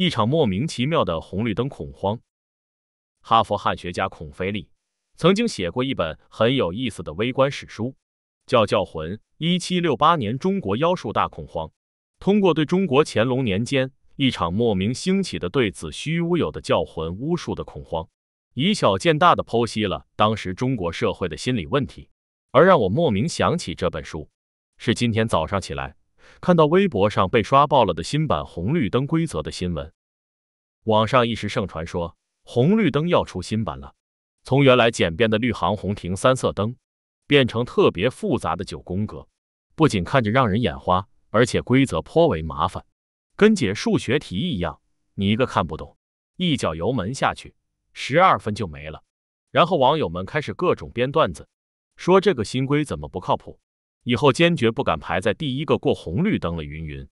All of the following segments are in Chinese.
一场莫名其妙的红绿灯恐慌。哈佛汉学家孔飞利曾经写过一本很有意思的微观史书，叫《教魂：一七六八年中国妖术大恐慌》。通过对中国乾隆年间一场莫名兴起的对子虚乌有的教魂巫术的恐慌，以小见大的剖析了当时中国社会的心理问题。而让我莫名想起这本书，是今天早上起来。看到微博上被刷爆了的新版红绿灯规则的新闻，网上一时盛传说红绿灯要出新版了，从原来简便的绿行红停三色灯，变成特别复杂的九宫格，不仅看着让人眼花，而且规则颇为麻烦，跟解数学题一样，你一个看不懂，一脚油门下去，十二分就没了。然后网友们开始各种编段子，说这个新规怎么不靠谱？以后坚决不敢排在第一个过红绿灯了，云云。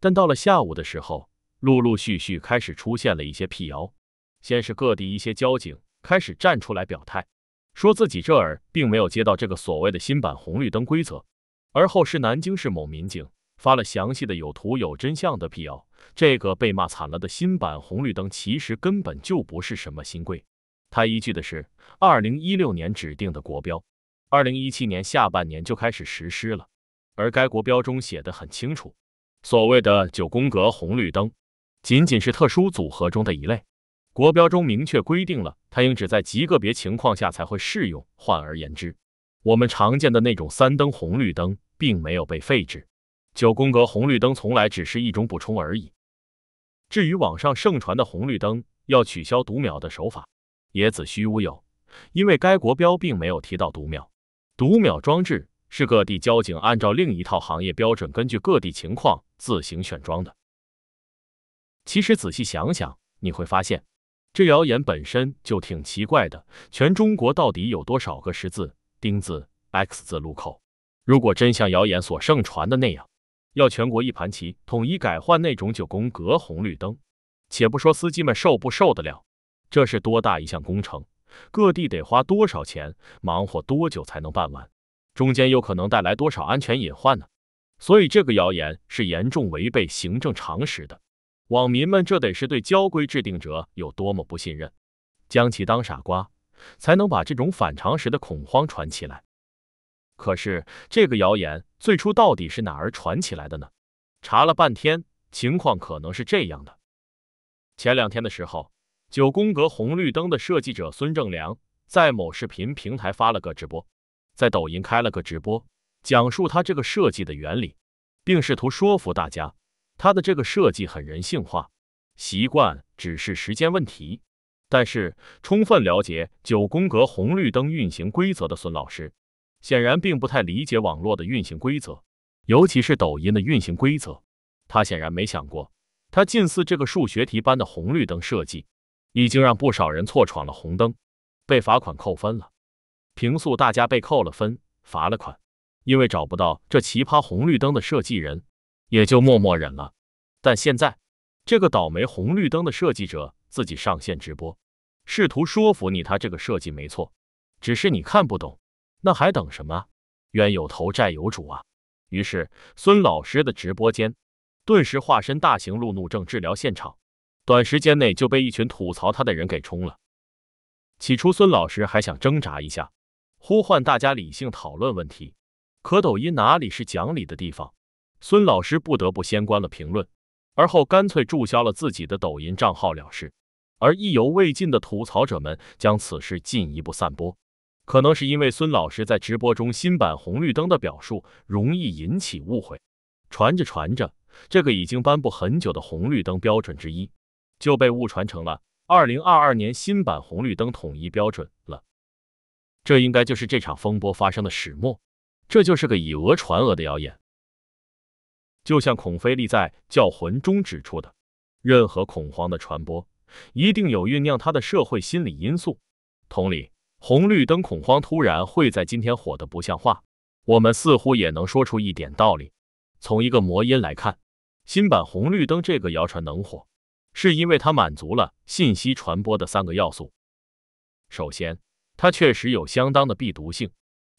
但到了下午的时候，陆陆续续开始出现了一些辟谣。先是各地一些交警开始站出来表态，说自己这儿并没有接到这个所谓的新版红绿灯规则。而后是南京市某民警发了详细的有图有真相的辟谣，这个被骂惨了的新版红绿灯其实根本就不是什么新规，他依据的是二零一六年指定的国标。二零一七年下半年就开始实施了，而该国标中写的很清楚，所谓的九宫格红绿灯，仅仅是特殊组合中的一类。国标中明确规定了，它应只在极个别情况下才会适用。换而言之，我们常见的那种三灯红绿灯并没有被废止，九宫格红绿灯从来只是一种补充而已。至于网上盛传的红绿灯要取消读秒的手法，也子虚乌有，因为该国标并没有提到读秒。读秒装置是各地交警按照另一套行业标准，根据各地情况自行选装的。其实仔细想想，你会发现，这谣言本身就挺奇怪的。全中国到底有多少个十字、丁字、X 字路口？如果真像谣言所盛传的那样，要全国一盘棋统一改换那种九宫格红绿灯，且不说司机们受不受得了，这是多大一项工程？各地得花多少钱，忙活多久才能办完？中间又可能带来多少安全隐患呢？所以这个谣言是严重违背行政常识的。网民们这得是对交规制定者有多么不信任，将其当傻瓜，才能把这种反常识的恐慌传起来。可是这个谣言最初到底是哪儿传起来的呢？查了半天，情况可能是这样的：前两天的时候。九宫格红绿灯的设计者孙正良在某视频平台发了个直播，在抖音开了个直播，讲述他这个设计的原理，并试图说服大家，他的这个设计很人性化，习惯只是时间问题。但是，充分了解九宫格红绿灯运行规则的孙老师，显然并不太理解网络的运行规则，尤其是抖音的运行规则。他显然没想过，他近似这个数学题般的红绿灯设计。已经让不少人错闯了红灯，被罚款扣分了。平素大家被扣了分、罚了款，因为找不到这奇葩红绿灯的设计人，也就默默忍了。但现在，这个倒霉红绿灯的设计者自己上线直播，试图说服你他这个设计没错，只是你看不懂。那还等什么？冤有头债有主啊！于是，孙老师的直播间顿时化身大型路怒症治疗现场。短时间内就被一群吐槽他的人给冲了。起初，孙老师还想挣扎一下，呼唤大家理性讨论问题，可抖音哪里是讲理的地方？孙老师不得不先关了评论，而后干脆注销了自己的抖音账号了事。而意犹未尽的吐槽者们将此事进一步散播。可能是因为孙老师在直播中新版红绿灯的表述容易引起误会，传着传着，这个已经颁布很久的红绿灯标准之一。就被误传成了二零二二年新版红绿灯统一标准了，这应该就是这场风波发生的始末，这就是个以讹传讹的谣言。就像孔飞利在《教魂》中指出的，任何恐慌的传播一定有酝酿它的社会心理因素。同理，红绿灯恐慌突然会在今天火得不像话，我们似乎也能说出一点道理。从一个魔音来看，新版红绿灯这个谣传能火。是因为它满足了信息传播的三个要素。首先，它确实有相当的必读性。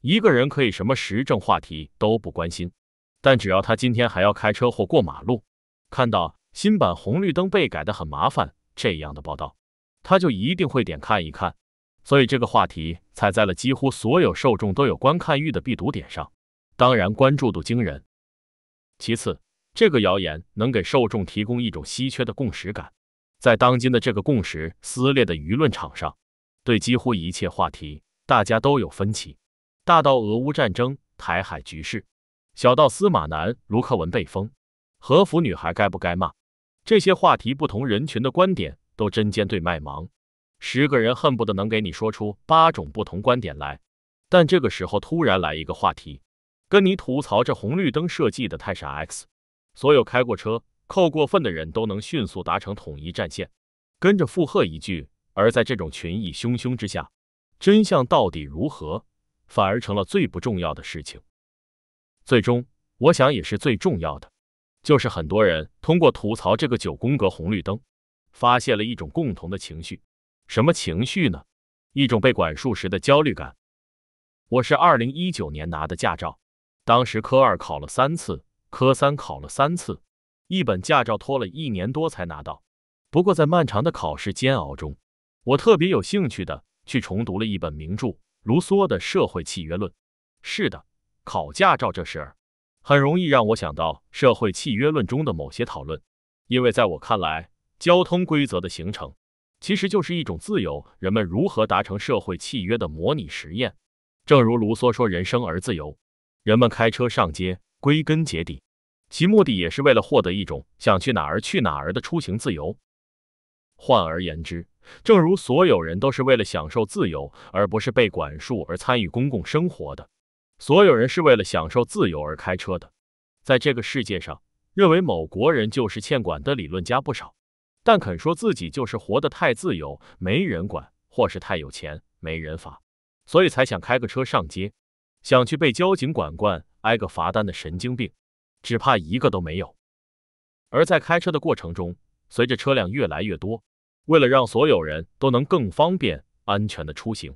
一个人可以什么时政话题都不关心，但只要他今天还要开车或过马路，看到新版红绿灯被改得很麻烦这样的报道，他就一定会点看一看。所以这个话题踩在了几乎所有受众都有观看欲的必读点上，当然关注度惊人。其次，这个谣言能给受众提供一种稀缺的共识感，在当今的这个共识撕裂的舆论场上，对几乎一切话题，大家都有分歧，大到俄乌战争、台海局势，小到司马南、卢克文被封、和服女孩该不该骂，这些话题不同人群的观点都针尖对麦芒，十个人恨不得能给你说出八种不同观点来。但这个时候突然来一个话题，跟你吐槽这红绿灯设计的太傻 X。所有开过车、扣过分的人都能迅速达成统一战线，跟着附和一句。而在这种群意汹汹之下，真相到底如何，反而成了最不重要的事情。最终，我想也是最重要的，就是很多人通过吐槽这个九宫格红绿灯，发泄了一种共同的情绪。什么情绪呢？一种被管束时的焦虑感。我是二零一九年拿的驾照，当时科二考了三次。科三考了三次，一本驾照拖了一年多才拿到。不过在漫长的考试煎熬中，我特别有兴趣的去重读了一本名著——卢梭的《社会契约论》。是的，考驾照这事儿，很容易让我想到《社会契约论》中的某些讨论，因为在我看来，交通规则的形成其实就是一种自由人们如何达成社会契约的模拟实验。正如卢梭说：“人生而自由，人们开车上街。”归根结底，其目的也是为了获得一种想去哪儿去哪儿的出行自由。换而言之，正如所有人都是为了享受自由而不是被管束而参与公共生活的，所有人是为了享受自由而开车的。在这个世界上，认为某国人就是欠管的理论家不少，但肯说自己就是活得太自由，没人管，或是太有钱，没人罚，所以才想开个车上街，想去被交警管管。挨个罚单的神经病，只怕一个都没有。而在开车的过程中，随着车辆越来越多，为了让所有人都能更方便、安全的出行，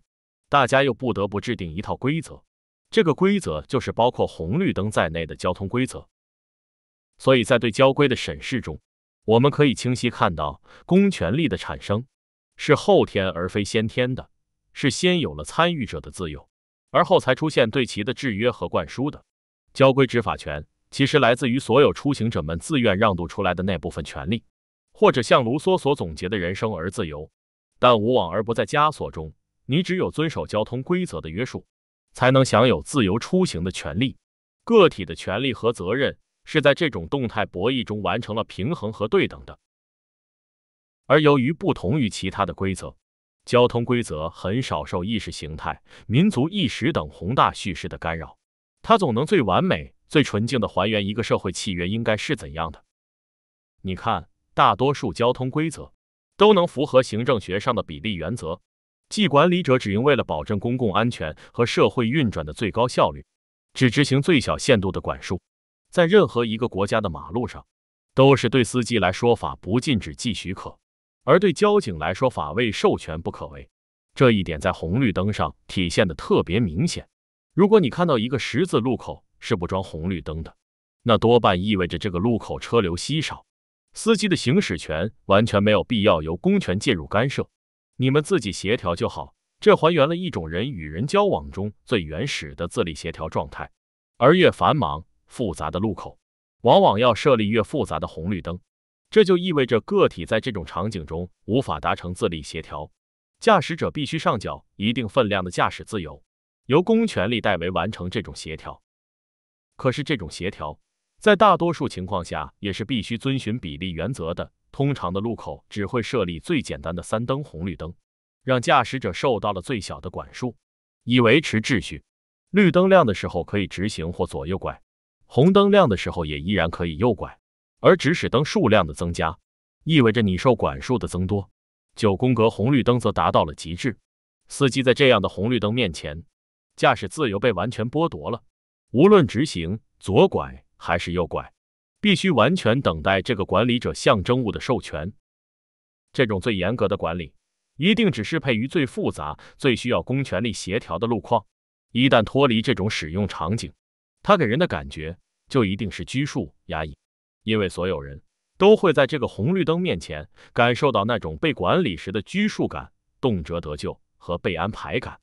大家又不得不制定一套规则。这个规则就是包括红绿灯在内的交通规则。所以在对交规的审视中，我们可以清晰看到，公权力的产生是后天而非先天的，是先有了参与者的自由，而后才出现对其的制约和灌输的。交规执法权其实来自于所有出行者们自愿让渡出来的那部分权利，或者像卢梭所总结的“人生而自由，但无往而不在枷锁中”。你只有遵守交通规则的约束，才能享有自由出行的权利。个体的权利和责任是在这种动态博弈中完成了平衡和对等的。而由于不同于其他的规则，交通规则很少受意识形态、民族意识等宏大叙事的干扰。它总能最完美、最纯净的还原一个社会契约应该是怎样的？你看，大多数交通规则都能符合行政学上的比例原则，即管理者只应为了保证公共安全和社会运转的最高效率，只执行最小限度的管束。在任何一个国家的马路上，都是对司机来说法不禁止即许可，而对交警来说法未授权不可为。这一点在红绿灯上体现的特别明显。如果你看到一个十字路口是不装红绿灯的，那多半意味着这个路口车流稀少，司机的行驶权完全没有必要由公权介入干涉，你们自己协调就好。这还原了一种人与人交往中最原始的自力协调状态。而越繁忙复杂的路口，往往要设立越复杂的红绿灯，这就意味着个体在这种场景中无法达成自力协调，驾驶者必须上缴一定分量的驾驶自由。由公权力代为完成这种协调，可是这种协调在大多数情况下也是必须遵循比例原则的。通常的路口只会设立最简单的三灯红绿灯，让驾驶者受到了最小的管束，以维持秩序。绿灯亮的时候可以直行或左右拐，红灯亮的时候也依然可以右拐。而指示灯数量的增加，意味着你受管束的增多。九宫格红绿灯则达到了极致，司机在这样的红绿灯面前。驾驶自由被完全剥夺了，无论直行、左拐还是右拐，必须完全等待这个管理者象征物的授权。这种最严格的管理，一定只适配于最复杂、最需要公权力协调的路况。一旦脱离这种使用场景，它给人的感觉就一定是拘束、压抑，因为所有人都会在这个红绿灯面前感受到那种被管理时的拘束感、动辄得救和被安排感。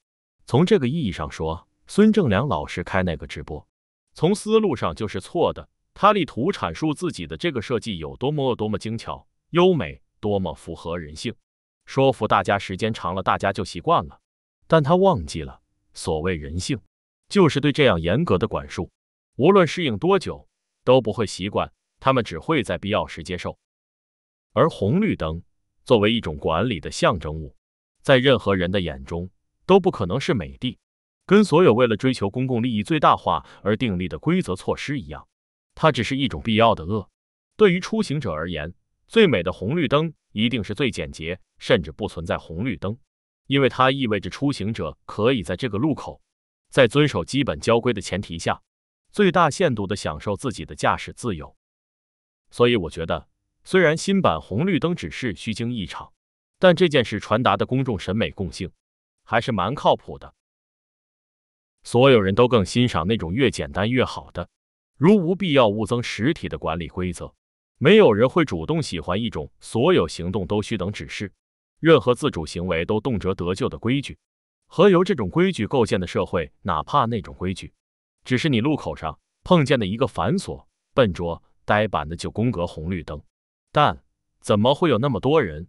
从这个意义上说，孙正良老师开那个直播，从思路上就是错的。他力图阐述自己的这个设计有多么多么精巧、优美，多么符合人性，说服大家。时间长了，大家就习惯了。但他忘记了，所谓人性，就是对这样严格的管束，无论适应多久，都不会习惯。他们只会在必要时接受。而红绿灯作为一种管理的象征物，在任何人的眼中。都不可能是美的，跟所有为了追求公共利益最大化而订立的规则措施一样，它只是一种必要的恶。对于出行者而言，最美的红绿灯一定是最简洁，甚至不存在红绿灯，因为它意味着出行者可以在这个路口，在遵守基本交规的前提下，最大限度的享受自己的驾驶自由。所以，我觉得虽然新版红绿灯只是虚惊一场，但这件事传达的公众审美共性。还是蛮靠谱的。所有人都更欣赏那种越简单越好的，如无必要勿增实体的管理规则。没有人会主动喜欢一种所有行动都需等指示，任何自主行为都动辄得救的规矩，和由这种规矩构建的社会。哪怕那种规矩，只是你路口上碰见的一个繁琐、笨拙、呆板的九宫格红绿灯。但，怎么会有那么多人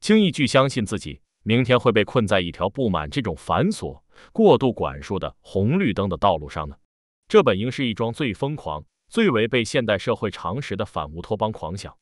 轻易去相信自己？明天会被困在一条布满这种繁琐、过度管束的红绿灯的道路上呢？这本应是一桩最疯狂、最违背现代社会常识的反乌托邦狂想。